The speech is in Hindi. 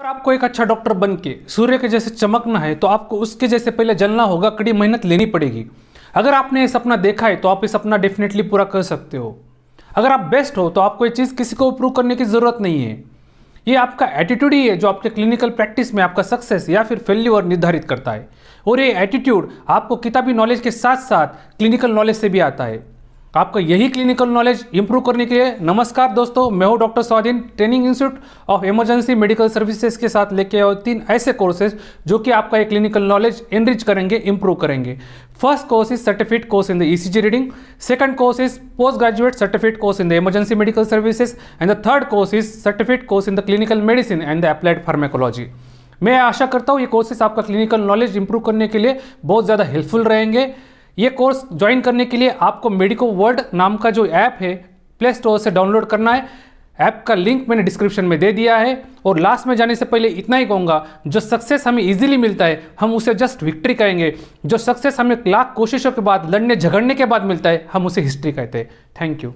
अगर आपको एक अच्छा डॉक्टर बन के सूर्य के जैसे चमकना है तो आपको उसके जैसे पहले जलना होगा कड़ी मेहनत लेनी पड़ेगी अगर आपने ये सपना देखा है तो आप ये सपना डेफिनेटली पूरा कर सकते हो अगर आप बेस्ट हो तो आपको ये चीज़ किसी को प्रूव करने की ज़रूरत नहीं है ये आपका एटीट्यूड ही है जो आपके क्लिनिकल प्रैक्टिस में आपका सक्सेस या फिर फेल्यूअर निर्धारित करता है और ये एटीट्यूड आपको किताबी नॉलेज के साथ साथ क्लिनिकल नॉलेज से भी आता है आपका यही क्लिनिकल नॉलेज इंप्रूव करने के लिए नमस्कार दोस्तों मैं हूं doctor Swadhin training institute of emergency medical services के साथ लेके आए तीन ऐसे कोर्सेज जो कि आपका ये क्लिनिकल नॉलेज एनरिच करेंगे इंप्रूव करेंगे first course is certificate course in the ECG reading second course is post graduate certificate course in the emergency medical services and the third course is certificate course in the clinical medicine and the applied pharmacology मैं आशा करता हूँ ये कोर्सेस आपका क्लिनिकल नॉलेज इंप्रूव करने के लिए बहुत ज़्यादा हेल्पफुल रहेंगे ये कोर्स ज्वाइन करने के लिए आपको मेडिको वर्ल्ड नाम का जो ऐप है प्ले स्टोर से डाउनलोड करना है ऐप का लिंक मैंने डिस्क्रिप्शन में दे दिया है और लास्ट में जाने से पहले इतना ही कहूँगा जो सक्सेस हमें इजीली मिलता है हम उसे जस्ट विक्ट्री कहेंगे जो सक्सेस हमें लाख कोशिशों के बाद लड़ने झगड़ने के बाद मिलता है हम उसे हिस्ट्री कहते हैं थैंक यू